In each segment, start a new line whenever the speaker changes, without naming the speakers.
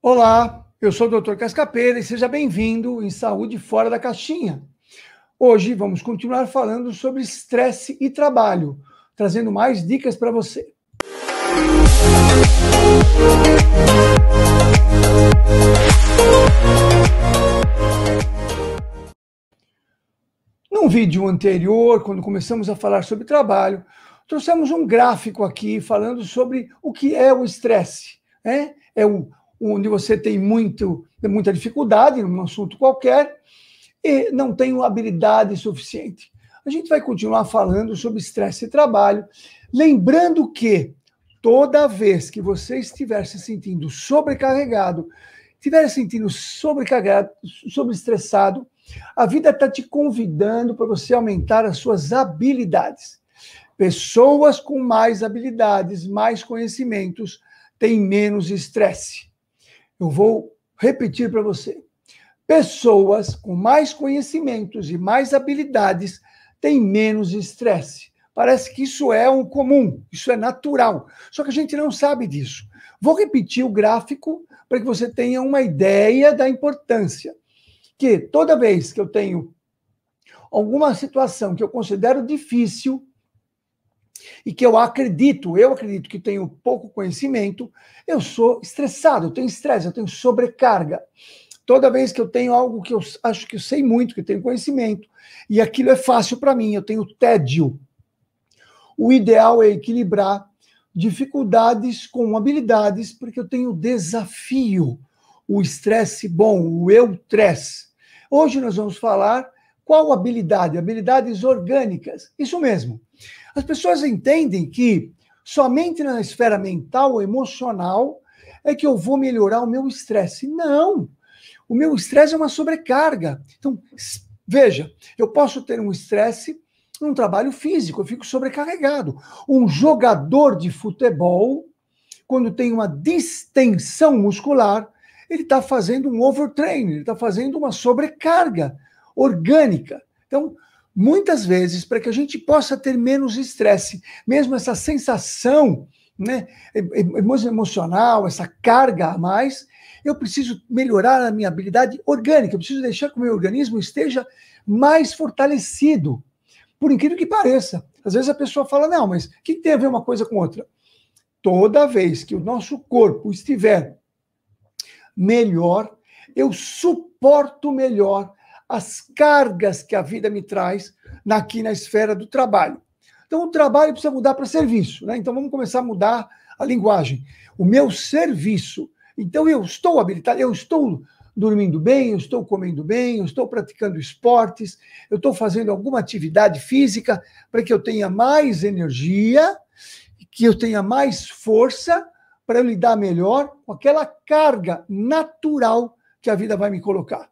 Olá, eu sou o Dr. Cascapeira e seja bem-vindo em Saúde Fora da Caixinha. Hoje vamos continuar falando sobre estresse e trabalho, trazendo mais dicas para você. Num vídeo anterior, quando começamos a falar sobre trabalho, trouxemos um gráfico aqui falando sobre o que é o estresse. Né? É o onde você tem muito, muita dificuldade num assunto qualquer e não tem habilidade suficiente. A gente vai continuar falando sobre estresse e trabalho, lembrando que toda vez que você estiver se sentindo sobrecarregado, estiver se sentindo sobrecarregado, sobreestressado, a vida está te convidando para você aumentar as suas habilidades. Pessoas com mais habilidades, mais conhecimentos, têm menos estresse. Eu vou repetir para você. Pessoas com mais conhecimentos e mais habilidades têm menos estresse. Parece que isso é um comum, isso é natural. Só que a gente não sabe disso. Vou repetir o gráfico para que você tenha uma ideia da importância. Que toda vez que eu tenho alguma situação que eu considero difícil, e que eu acredito, eu acredito que tenho pouco conhecimento, eu sou estressado, eu tenho estresse, eu tenho sobrecarga. Toda vez que eu tenho algo que eu acho que eu sei muito, que eu tenho conhecimento, e aquilo é fácil para mim, eu tenho tédio. O ideal é equilibrar dificuldades com habilidades, porque eu tenho desafio, o estresse bom, o eu-tress. Hoje nós vamos falar qual habilidade? Habilidades orgânicas. Isso mesmo. As pessoas entendem que somente na esfera mental, emocional, é que eu vou melhorar o meu estresse. Não! O meu estresse é uma sobrecarga. Então, veja, eu posso ter um estresse num trabalho físico, eu fico sobrecarregado. Um jogador de futebol, quando tem uma distensão muscular, ele está fazendo um overtraining, ele está fazendo uma sobrecarga orgânica. Então, muitas vezes, para que a gente possa ter menos estresse, mesmo essa sensação né, emocional, essa carga a mais, eu preciso melhorar a minha habilidade orgânica, eu preciso deixar que o meu organismo esteja mais fortalecido. Por incrível que pareça. Às vezes a pessoa fala, não, mas o que tem a ver uma coisa com outra? Toda vez que o nosso corpo estiver melhor, eu suporto melhor as cargas que a vida me traz aqui na esfera do trabalho. Então, o trabalho precisa mudar para serviço. Né? Então, vamos começar a mudar a linguagem. O meu serviço. Então, eu estou habilitado, eu estou dormindo bem, eu estou comendo bem, eu estou praticando esportes, eu estou fazendo alguma atividade física para que eu tenha mais energia, que eu tenha mais força para eu lidar melhor com aquela carga natural que a vida vai me colocar.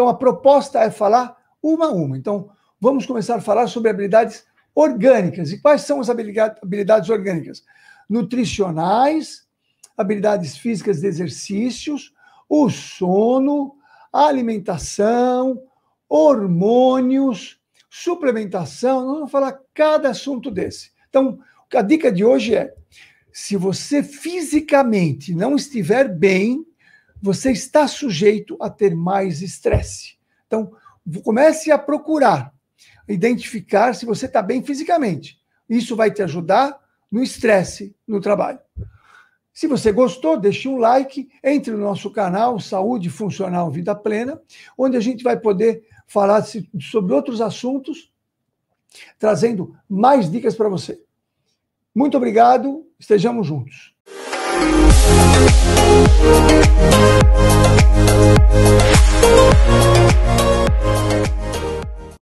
Então, a proposta é falar uma a uma. Então, vamos começar a falar sobre habilidades orgânicas. E quais são as habilidades orgânicas? Nutricionais, habilidades físicas de exercícios, o sono, a alimentação, hormônios, suplementação. Nós vamos falar cada assunto desse. Então, a dica de hoje é: se você fisicamente não estiver bem, você está sujeito a ter mais estresse. Então, comece a procurar identificar se você está bem fisicamente. Isso vai te ajudar no estresse no trabalho. Se você gostou, deixe um like, entre no nosso canal Saúde Funcional Vida Plena, onde a gente vai poder falar sobre outros assuntos, trazendo mais dicas para você. Muito obrigado, estejamos juntos.